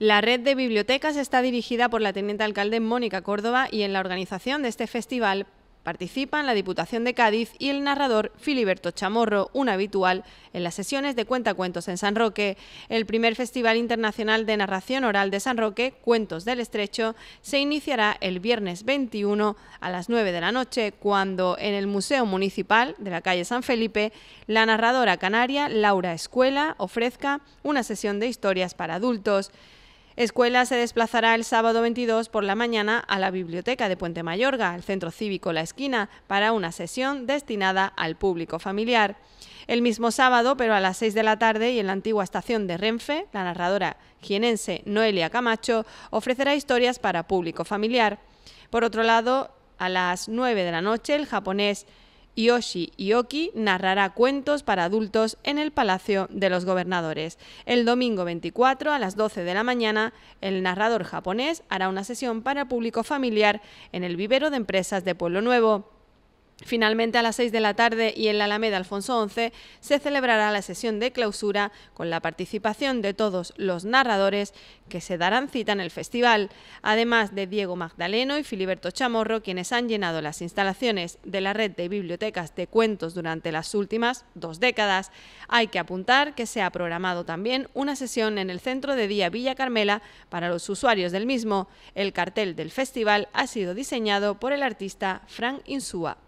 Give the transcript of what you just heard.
La red de bibliotecas está dirigida por la teniente alcalde Mónica Córdoba y en la organización de este festival participan la Diputación de Cádiz y el narrador Filiberto Chamorro, un habitual en las sesiones de Cuentacuentos en San Roque. El primer Festival Internacional de Narración Oral de San Roque, Cuentos del Estrecho, se iniciará el viernes 21 a las 9 de la noche, cuando en el Museo Municipal de la calle San Felipe, la narradora canaria Laura Escuela ofrezca una sesión de historias para adultos. Escuela se desplazará el sábado 22 por la mañana a la Biblioteca de Puente Mayorga, al Centro Cívico La Esquina, para una sesión destinada al público familiar. El mismo sábado, pero a las 6 de la tarde y en la antigua estación de Renfe, la narradora jienense Noelia Camacho ofrecerá historias para público familiar. Por otro lado, a las 9 de la noche, el japonés Yoshi Ioki narrará cuentos para adultos en el Palacio de los Gobernadores. El domingo 24 a las 12 de la mañana, el narrador japonés hará una sesión para público familiar en el vivero de empresas de Pueblo Nuevo. Finalmente, a las 6 de la tarde y en la Alameda Alfonso XI se celebrará la sesión de clausura con la participación de todos los narradores que se darán cita en el festival, además de Diego Magdaleno y Filiberto Chamorro, quienes han llenado las instalaciones de la red de bibliotecas de cuentos durante las últimas dos décadas. Hay que apuntar que se ha programado también una sesión en el Centro de Día Villa Carmela para los usuarios del mismo. El cartel del festival ha sido diseñado por el artista Frank Insúa.